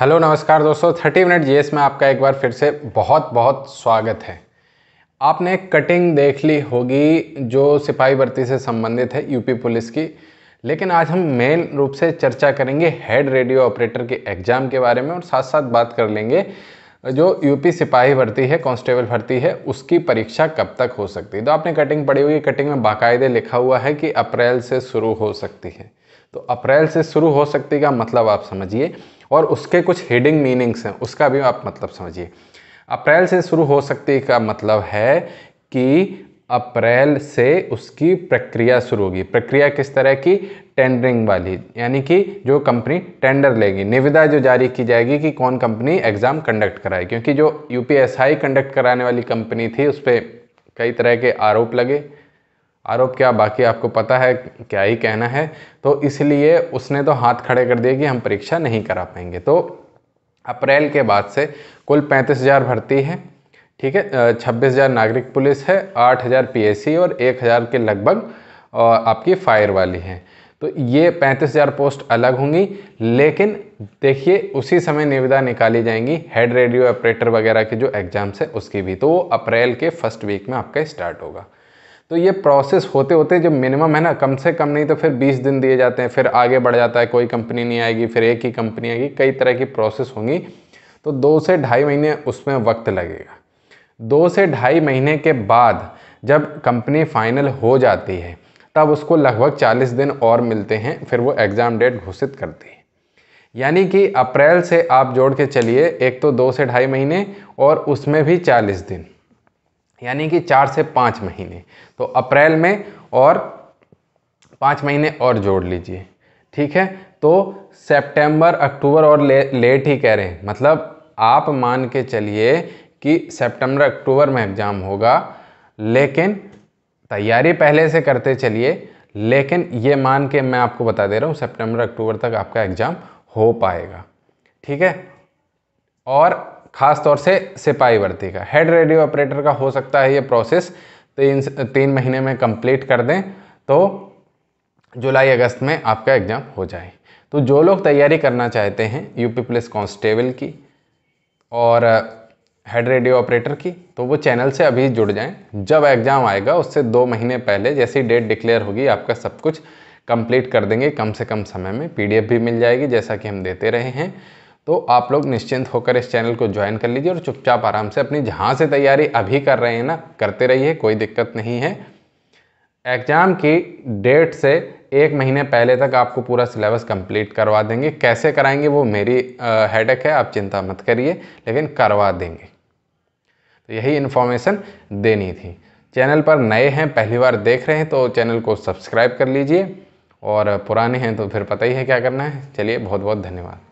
hello नमस्कार दोस्तों thirty minute GS में आपका एक बार फिर से बहुत बहुत स्वागत है आपने कटिंग देख ली होगी जो सिपाही भर्ती से संबंधित है यूपी पुलिस की लेकिन आज हम मेन रूप से चर्चा करेंगे हेड रेडियो ऑपरेटर के एग्ज़ाम के बारे में और साथ साथ बात कर लेंगे जो यूपी सिपाही भर्ती है कांस्टेबल भर्ती है उसकी परीक्षा कब तक हो सकती है तो आपने कटिंग पढ़ी हुई कटिंग में बाकायदे लिखा हुआ है कि अप्रैल से शुरू हो सकती है तो अप्रैल से शुरू हो सकती का मतलब आप समझिए और उसके कुछ हेडिंग मीनिंग्स हैं उसका भी आप मतलब समझिए अप्रैल से शुरू हो सकती का मतलब है कि अप्रैल से उसकी प्रक्रिया शुरू होगी प्रक्रिया किस तरह की टेंडरिंग वाली यानी कि जो कंपनी टेंडर लेगी निविदा जो जारी की जाएगी कि कौन कंपनी एग्ज़ाम कंडक्ट कराए क्योंकि जो यू कंडक्ट कराने वाली कंपनी थी उस पर कई तरह के आरोप लगे आरोप क्या बाकी आपको पता है क्या ही कहना है तो इसलिए उसने तो हाथ खड़े कर दिए कि हम परीक्षा नहीं करा पाएंगे तो अप्रैल के बाद से कुल पैंतीस हज़ार भर्ती है ठीक है छब्बीस हज़ार नागरिक पुलिस है आठ हज़ार पी और एक हज़ार के लगभग आपकी फायर वाली हैं तो ये पैंतीस हज़ार पोस्ट अलग होंगी लेकिन देखिए उसी समय निविदा निकाली जाएंगी हेड रेडियो ऑपरेटर वगैरह के जो एग्ज़ाम्स है उसकी भी तो वो अप्रैल के फर्स्ट वीक में आपका स्टार्ट होगा तो ये प्रोसेस होते होते जब मिनिमम है ना कम से कम नहीं तो फिर 20 दिन दिए जाते हैं फिर आगे बढ़ जाता है कोई कंपनी नहीं आएगी फिर एक ही कंपनी आएगी कई तरह की प्रोसेस होंगी तो दो से ढाई महीने उसमें वक्त लगेगा दो से ढाई महीने के बाद जब कंपनी फाइनल हो जाती है तब उसको लगभग 40 दिन और मिलते हैं फिर वो एग्ज़ाम डेट घोषित करती है यानी कि अप्रैल से आप जोड़ के चलिए एक तो दो से ढाई महीने और उसमें भी 40 दिन यानी कि चार से पाँच महीने तो अप्रैल में और पाँच महीने और जोड़ लीजिए ठीक है तो सितंबर अक्टूबर और ले, लेट ही कह रहे हैं मतलब आप मान के चलिए कि सितंबर अक्टूबर में एग्ज़ाम होगा लेकिन तैयारी पहले से करते चलिए लेकिन ये मान के मैं आपको बता दे रहा हूँ सितंबर अक्टूबर तक आपका एग्ज़ाम हो पाएगा ठीक है और खास तौर से सिपाही भर्ती का हेड रेडियो ऑपरेटर का हो सकता है ये प्रोसेस तीन तीन महीने में कंप्लीट कर दें तो जुलाई अगस्त में आपका एग्ज़ाम हो जाए तो जो लोग तैयारी करना चाहते हैं यूपी पुलिस कांस्टेबल की और हेड रेडियो ऑपरेटर की तो वो चैनल से अभी जुड़ जाएं जब एग्ज़ाम आएगा उससे दो महीने पहले जैसी डेट डिक्लेयर होगी आपका सब कुछ कंप्लीट कर देंगे कम से कम समय में पीडीएफ भी मिल जाएगी जैसा कि हम देते रहे हैं तो आप लोग निश्चिंत होकर इस चैनल को ज्वाइन कर लीजिए और चुपचाप आराम से अपनी जहाँ से तैयारी अभी कर रहे हैं ना करते रहिए कोई दिक्कत नहीं है एग्ज़ाम की डेट से एक महीने पहले तक आपको पूरा सिलेबस कंप्लीट करवा देंगे कैसे कराएंगे वो मेरी हेडक है आप चिंता मत करिए लेकिन करवा देंगे तो यही इन्फॉर्मेशन देनी थी चैनल पर नए हैं पहली बार देख रहे हैं तो चैनल को सब्सक्राइब कर लीजिए और पुराने हैं तो फिर पता ही है क्या करना है चलिए बहुत बहुत धन्यवाद